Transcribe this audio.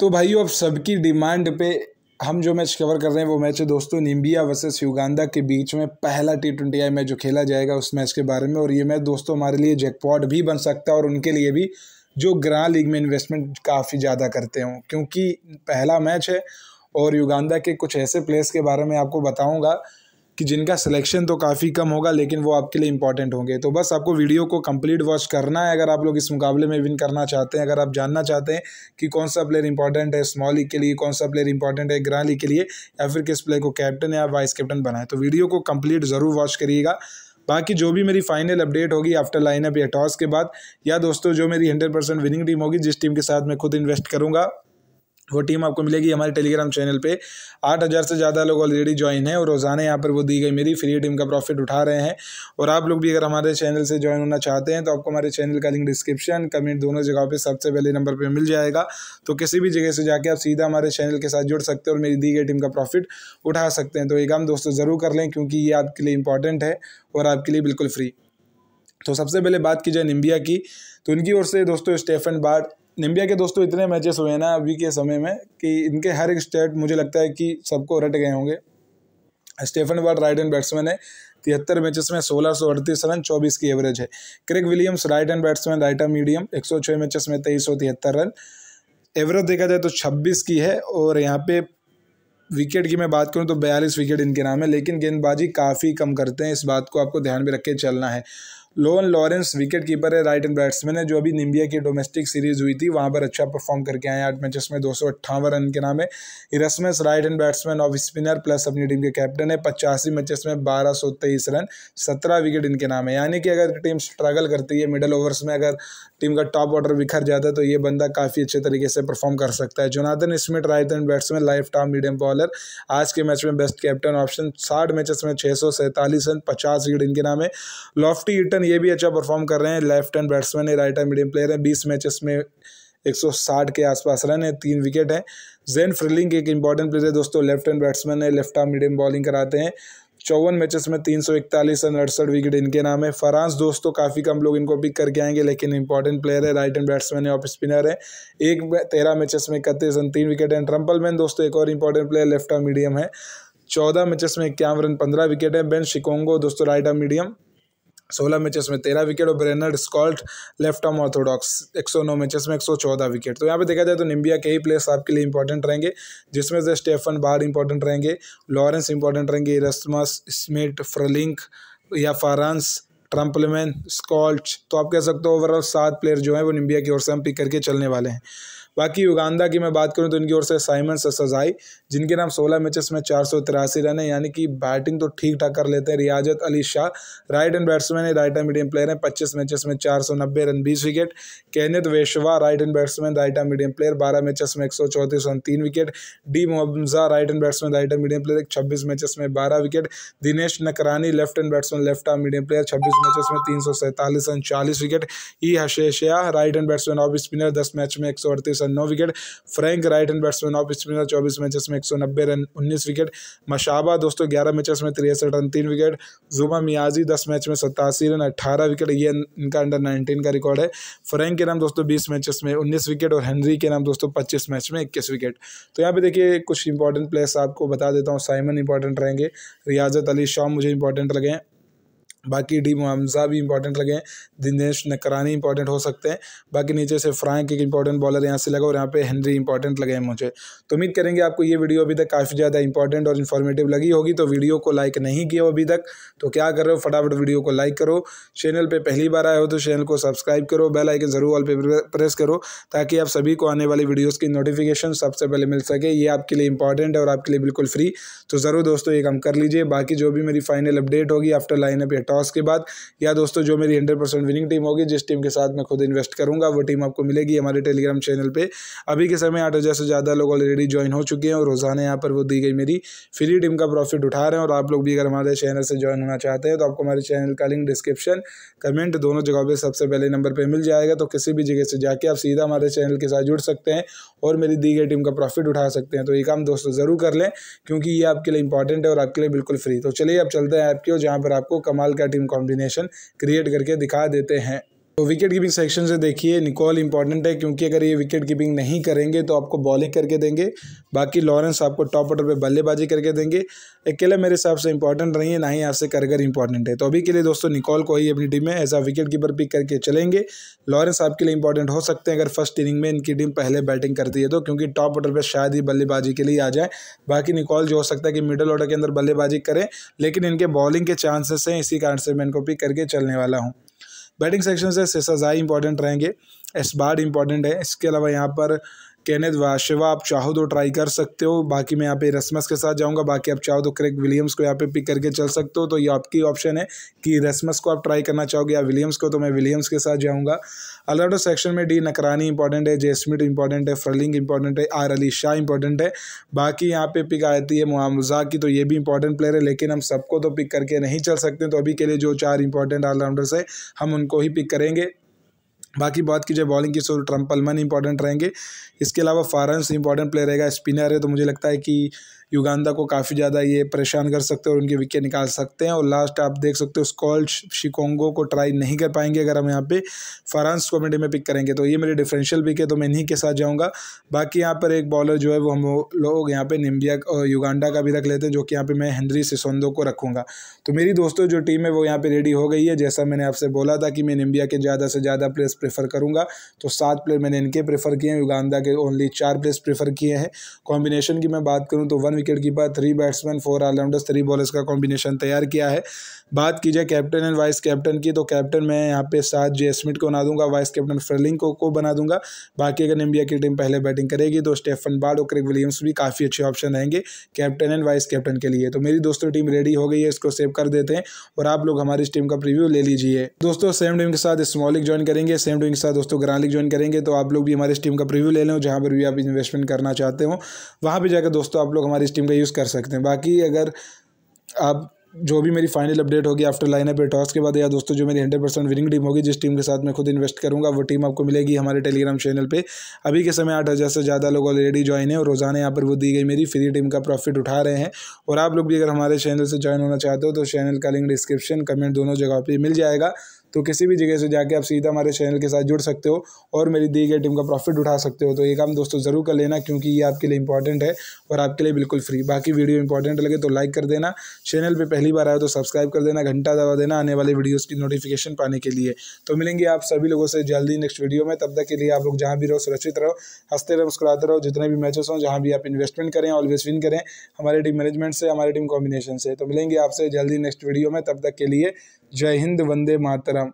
तो भाई अब सबकी डिमांड पे हम जो मैच कवर कर रहे हैं वो मैच है दोस्तों निम्बिया वर्सेस युगांडा के बीच में पहला टी ट्वेंटी आई मैच जो खेला जाएगा उस मैच के बारे में और ये मैच दोस्तों हमारे लिए जैकपॉट भी बन सकता है और उनके लिए भी जो ग्रां लीग में इन्वेस्टमेंट काफ़ी ज़्यादा करते हों क्योंकि पहला मैच है और युगांडा के कुछ ऐसे प्लेयर्स के बारे में आपको बताऊँगा कि जिनका सिलेक्शन तो काफ़ी कम होगा लेकिन वो आपके लिए इंपॉर्टेंट होंगे तो बस आपको वीडियो को कंप्लीट वॉच करना है अगर आप लोग इस मुकाबले में विन करना चाहते हैं अगर आप जानना चाहते हैं कि कौन सा प्लेयर इंपॉर्टेंट है स्मॉल लीग के लिए कौन सा प्लेयर इंपॉर्टेंट है ग्रां लीग के लिए या फिर किस प्लेयर को कैप्टन या वाइस कैप्टन बनाए तो वीडियो को कम्प्लीट ज़रूर वॉच करिएगा बाकी जो भी मेरी फाइनल अपडेट होगी आफ्टर लाइनअप या टॉस के बाद या दोस्तों जो मेरी हंड्रेड परसेंट विनिंग टीम होगी जिस टीम के साथ मैं खुद इन्वेस्ट करूँगा वो टीम आपको मिलेगी हमारे टेलीग्राम चैनल पे आठ हज़ार से ज़्यादा लोग ऑलरेडी ज्वाइन हैं और रोज़ाना यहाँ पर वो दी गई मेरी फ्री टीम का प्रॉफिट उठा रहे हैं और आप लोग भी अगर हमारे चैनल से ज्वाइन होना चाहते हैं तो आपको हमारे चैनल का लिंक डिस्क्रिप्शन कमेंट दोनों जगहों पे सबसे पहले नंबर पर मिल जाएगा तो किसी भी जगह से जाके आप सीधा हमारे चैनल के साथ जुड़ सकते हैं और मेरी दी गई टीम का प्रॉफिट उठा सकते हैं तो ये काम दोस्तों ज़रूर कर लें क्योंकि ये आपके लिए इंपॉर्टेंट है और आपके लिए बिल्कुल फ्री तो सबसे पहले बात की जाए निम्बिया की तो इनकी ओर से दोस्तों स्टेफन बार्ड निम्बिया के दोस्तों इतने मैचेस हुए हैं ना अभी के समय में कि इनके हर एक स्टेट मुझे लगता है कि सबको रट गए होंगे Stephen Ward right hand batsman है तिहत्तर मैचेस में सोलह सौ अड़तीस रन चौबीस की एवरेज है Craig Williams right hand batsman right hand medium एक सौ छः मैचेस में तेईस सौ तिहत्तर रन एवरेज देखा जाए तो छब्बीस की है और यहाँ पे विकेट की मैं बात करूं तो बयालीस विकेट इनके नाम है लेकिन गेंदबाजी काफ़ी कम करते हैं इस बात को आपको ध्यान में रख के चलना है लोन लॉरेंस विकेट कीपर है राइट एंड बैट्समैन है जो अभी निम्बिया की डोमेस्टिक सीरीज हुई थी वहाँ पर अच्छा परफॉर्म करके आए आठ मैचेस में दो सौ अट्ठावन रन के नाम है Erasmus right hand batsman off spinner plus अपनी टीम के कैप्टन है पचासी मैचेस में बारह सौ तेईस रन सत्रह विकेट इनके नाम है यानी कि अगर टीम स्ट्रगल करती है मिडल ओवर्स में अगर टीम का टॉप ऑर्डर बिखर जाता है तो ये बंदा काफ़ी अच्छे तरीके से परफॉर्म कर सकता है Jonathan Smith right hand batsman life time medium bowler आज के मैच में बेस्ट कैप्टन ऑप्शन साठ मैचेस में छः सौ सैंतालीस रन पचास विकेट इनके नाम है लॉफ्टी इटन ये भी अच्छा परफॉर्म कर रहे हैं लेफ्ट हैंड बैट्समैन है राइट हैंड मीडियम प्लेयर है बीस मैचेस में 160 के आसपास रन है तीन विकेट हैं जैन फ्रिलिंग एक इंपॉर्टेंट प्लेयर है दोस्तों लेफ्ट हैंड बैट्समैन है लेफ्ट आर्म मीडियम बॉलिंग कराते हैं चौवन मैचेस में तीन सौ इकतालीस रन अड़सठ विकेट इनके नाम है फरांस दोस्तों काफ़ी कम लोग इनको पिक करके आएंगे लेकिन इंपॉर्टेंट प्लेयर है राइट हैंड बैट्समैन है ऑफ स्पिनर है एक तेरह मैचेस में इकतीस रन तीन विकेट हैं ट्रम्पल मैन दोस्तों एक और important player left arm medium है चौदह मैचेस में इक्यावन रन पंद्रह विकेट हैं बेन शिकोंगो दोस्तों राइट आर्म मीडियम सोलह मैचेस में तेरह विकेट और Bernard Scholtz left arm orthodox एक सौ नौ मैचेस में एक सौ चौदह विकेट तो यहाँ पे देखा जाए तो निम्बिया के ही प्लेयर्स आपके लिए इंपॉर्टेंट रहेंगे जिसमें से स्टेफन बार इंपॉर्टेंट रहेंगे लॉरेंस इंपॉर्टेंट रहेंगे रस्मस स्मिट फ्रलिंक या फारांस ट्रम्पलमैन स्कॉल्ट तो आप कह सकते हो ओवरऑल सात प्लेयर जो हैं वो निम्बिया की ओर से हम पिक करके चलने वाले हैं बाकी युगांडा की मैं बात करूँ तो इनकी ओर से साइमन ससाई जिनके नाम सोलह मैचेस में चार सौ तिरासी रन है यानी कि बैटिंग तो ठीक ठाक कर लेते हैं Riazat Ali Shah right hand batsman है राइट एंड मीडियम प्लेयर है पच्चीस मैचेस में चार सौ नब्बे रन बीस wicket Kenneth Waiswa right hand batsman right hand medium player बारह मैचेस में एक सौ चौंतीस रन तीन wicket D Muhumuza right hand batsman right hand medium player छब्बीस मैचेस में बारह wicket Dinesh Nakrani left hand batsman left arm medium player छब्बीस मैचेस में तीन सौ सैंतालीस रन चालीस विकेट ई हशेशिया right hand batsman off spinner दस मैच में एक सौ अड़तीस सौ नौ wicket Frank right hand batsman off spinner चौबीस मैचेस में एक सौ नब्बे रन उन्नीस विकेट मशाबा दोस्तों ग्यारह मैचेस में तिरसठ रन तीन विकेट जुबा मियाजी दस मैच में सतासी रन अट्ठारह विकेट ये इनका अंडर नाइनटीन का रिकॉर्ड है फ्रैंक के नाम दोस्तों बीस मैचेस में उन्नीस विकेट और हेनरी के नाम दोस्तों पच्चीस मैच में इक्कीस विकेट तो यहाँ पे देखिए कुछ इंपॉर्टेंट प्लेयर्स आपको बता देता हूँ साइमन इंपॉर्टेंट रहेंगे रियाजत अली शाह मुझे इंपॉर्टेंट लगे हैं बाकी डी मुआमजा भी इंपॉर्टेंट लगे हैं दिनेश नकरानी इंपॉर्टेंट हो सकते हैं बाकी नीचे से फ्रैंक एक इंपॉर्टेंट बॉलर यहाँ से लगा और यहाँ पे हेनरी इंपॉर्टेंट लगे हैं मुझे तो उम्मीद करेंगे आपको ये वीडियो अभी तक काफ़ी ज़्यादा इंपॉर्टेंट और इन्फॉर्मेटिव लगी होगी तो वीडियो को लाइक नहीं किया हो अभी तक तो क्या कर रहे हो फटाफट वीडियो को लाइक करो चैनल पर पहली बार आए हो तो चैनल को सब्सक्राइब करो बेल आइकन ज़रूर ऑल पे प्रेस करो ताकि आप सभी को आने वाली वीडियोज़ की नोटिफिकेशन सबसे पहले मिल सके ये आपके लिए इंपॉर्टेंट है और आपके लिए बिल्कुल फ्री तो ज़रूर दोस्तों ये काम कर लीजिए बाकी जो भी मेरी फाइनल अपडेट होगी आफ्टर लाइनअप या टॉस के बाद या दोस्तों जो मेरी हंड्रेड परसेंट विनिंग टीम होगी जिस टीम के साथ मैं खुद इन्वेस्ट करूंगा वो टीम आपको मिलेगी हमारे टेलीग्राम चैनल पर अभी के समय आठ से ज़्यादा लोग ऑलरेडी ज्वाइन हो चुके हैं और रोज़ाना यहाँ पर वो दी गई मेरी फ्री टीम का प्रॉफिट उठा रहे हैं और आप लोग भी अगर हमारे चैनल से ज्वाइन होना चाहते हैं तो आपको हमारे चैनल का लिंक डिस्क्रिप्शन कमेंट दोनों जगह पर सबसे पहले नंबर पर मिल जाएगा तो किसी भी जगह से जाके आप सीधा हमारे चैनल के साथ जुड़ सकते हैं और मेरी दी गई टीम का प्रॉफिट उठा सकते हैं तो ये काम दोस्तों ज़रूर कर लें क्योंकि ये आपके लिए इंपॉर्टेंट है और आपके लिए बिल्कुल फ्री तो चलिए अब चलते हैं ऐप की और जहाँ पर आपको कमाल का टीम कॉम्बिनेशन क्रिएट करके दिखा देते हैं तो विकेट कीपिंग सेक्शन से देखिए निकॉल इंपॉर्टेंट है क्योंकि अगर ये विकेट कीपिंग नहीं करेंगे तो आपको बॉलिंग करके देंगे बाकी लॉरेंस आपको टॉप ऑर्डर पे बल्लेबाजी करके देंगे अकेले मेरे हिसाब से इंपॉर्टेंट नहीं है ना ही आपसे करगर इंपॉर्टेंट है तो अभी के लिए दोस्तों निकॉल को ही अपनी टीम में as a wicket keeper pick करके चलेंगे लॉरेंस आपके लिए इंपॉर्टेंट हो सकते हैं अगर फर्स्ट इनिंग में इनकी टीम पहले बैटिंग करती है तो क्योंकि टॉप ऑर्डर पर शायद ही बल्लेबाजी के लिए आ जाए बाकी निकॉल जो हो सकता है कि मिडल ऑर्डर के अंदर बल्लेबाजी करें लेकिन इनके बॉलिंग के चांसेस हैं इसी कारण से मैं इनको पिक करके चलने वाला हूँ बैटिंग सेक्शन से सेसाजाई इंपॉर्टेंट रहेंगे एसबार्ड इंपॉर्टेंट है इसके अलावा यहाँ पर कैनेद वाशवा आप चाहो तो ट्राई कर सकते हो बाकी मैं यहाँ पे रसमस के साथ जाऊँगा बाकी आप चाहो तो क्रेक विलियम्स को यहाँ पे पिक करके चल सकते हो तो ये आपकी ऑप्शन है कि रसमस को आप ट्राई करना चाहोगे या विलियम्स को तो मैं विलियम्स के साथ जाऊँगा अलर्टो सेक्शन में डी नकरानी इंपॉर्टेंट है जेस्मिट इंपॉर्टेंट है फ्रलिंग इंपॉर्टेंट है आर अली शाह इंपॉर्टेंट है बाकी यहाँ पे पिक आती है मुआमजा की तो ये भी इंपॉर्टेंट प्लेयर है लेकिन हम सबको तो पिक करके नहीं चल सकते तो अभी के लिए जो चार इंपॉर्टेंट ऑलराउंडर्स है हम उनको ही पिक करेंगे बाकी बात की जाए बॉलिंग की तो ट्रम्प पलमन इंपॉर्टेंट रहेंगे इसके अलावा फारंस इंपॉर्टेंट प्लेयर रहेगा स्पिनर है तो मुझे लगता है कि युगांडा को काफ़ी ज़्यादा ये परेशान कर सकते हैं और उनके विकेट निकाल सकते हैं और लास्ट आप देख सकते हो स्कॉल शिकोंगो को ट्राई नहीं कर पाएंगे अगर हम यहाँ पे फ्रांस कॉमेडी में पिक करेंगे तो ये मेरे डिफरेंशियल पिक है तो मैं इन्हीं के साथ जाऊँगा बाकी यहाँ पर एक बॉलर जो है वो हम लोग यहाँ पर निम्बिया और युगांडा का भी रख लेते हैं जो कि यहाँ पर मैं हेनरी सिसोंदो को रखूँगा तो मेरी दोस्तों जो टीम है वो यहाँ पर रेडी हो गई है जैसा मैंने आपसे बोला था कि मैं निम्बिया के ज़्यादा से ज़्यादा प्लेयर्स प्रेफर करूँगा तो सात प्लेयर मैंने इनके प्रेफर किए हैं युगांडा के ओनली चार प्लेयर्स प्रेफर किए हैं कॉम्बिनेशन की मैं बात करूँ तो one wicket keeper three batsman four allrounders three bowlers का कॉम्बिनेशन तैयार किया है बात की जाए कैप्टन एंड वाइस कैप्टन की तो कैप्टन मैं यहाँ पे सात जे स्मिट को बना दूंगा वाइस कैप्टन फ्रेलिंग को, को बना दूंगा बाकी अगर इंडिया की टीम पहले बैटिंग करेगी तो स्टेफन बार्ड और क्रिक विलियम्स भी काफ़ी अच्छे ऑप्शन रहेंगे कैप्टन एंड वाइस कैप्टन के लिए तो मेरी दोस्तों टीम रेडी हो गई है इसको सेव कर देते हैं और आप लोग हमारी इस टीम का प्रिव्यू ले लीजिए दोस्तों सेम टीम के साथ स्मॉलिक ज्वाइन करेंगे सेम टीम के साथ दोस्तों ग्रालिक ज्वाइन करेंगे तो आप लोग भी हमारी इस टीम का प्रिव्यू ले लें जहाँ पर भी आप इन्वेस्टमेंट करना चाहते हो वहाँ पर जाकर दोस्तों आप लोग हमारी इस टीम का यूज़ कर सकते हैं बाकी अगर आप जो भी मेरी फाइनल अपडेट होगी आफ्टर लाइनअप या टॉस के बाद या दोस्तों जो मेरी हंड्रेड परसेंट विनिंग टीम होगी जिस टीम के साथ मैं खुद इन्वेस्ट करूंगा वो टीम आपको मिलेगी हमारे टेलीग्राम चैनल पे अभी के समय आठ हज़ार से ज़्यादा लोग ऑलरेडी ज्वाइन है और रोज़ाना यहाँ पर वो दी गई मेरी फ्री टीम का प्रॉफिट उठा रहे हैं और आप लोग भी अगर हमारे चैनल से ज्वाइन होना चाहते हो तो चैनल का लिंक डिस्क्रिप्शन कमेंट दोनों जगह पर मिल जाएगा तो किसी भी जगह से जाके आप सीधा हमारे चैनल के साथ जुड़ सकते हो और मेरी दी गई टीम का प्रॉफिट उठा सकते हो तो ये काम दोस्तों ज़रूर कर लेना क्योंकि ये आपके लिए इंपॉर्टेंट है और आपके लिए बिल्कुल फ्री बाकी वीडियो इंपॉर्टेंट लगे तो लाइक कर देना चैनल पर पहली बार आए तो सब्सक्राइब कर देना घंटा दबा देना आने वाले वीडियोज़ की नोटिफिकेशन पाने के लिए तो मिलेंगे आप सभी लोगों से जल्दी नेक्स्ट वीडियो में तब तक के लिए आप लोग जहाँ भी रहो सुरक्षित रहो हंसते रहो मुस्कुराते रहो जितने भी मैचेस हों जहाँ भी आप इन्वेस्टमेंट करें ऑलवेज विन करें हमारे टीम मैनेजमेंट से हमारे टीम कॉम्बिनेशन से तो मिलेंगे आपसे जल्दी नेक्स्ट वीडियो में तब तक के लिए जय हिंद वंदे मातरम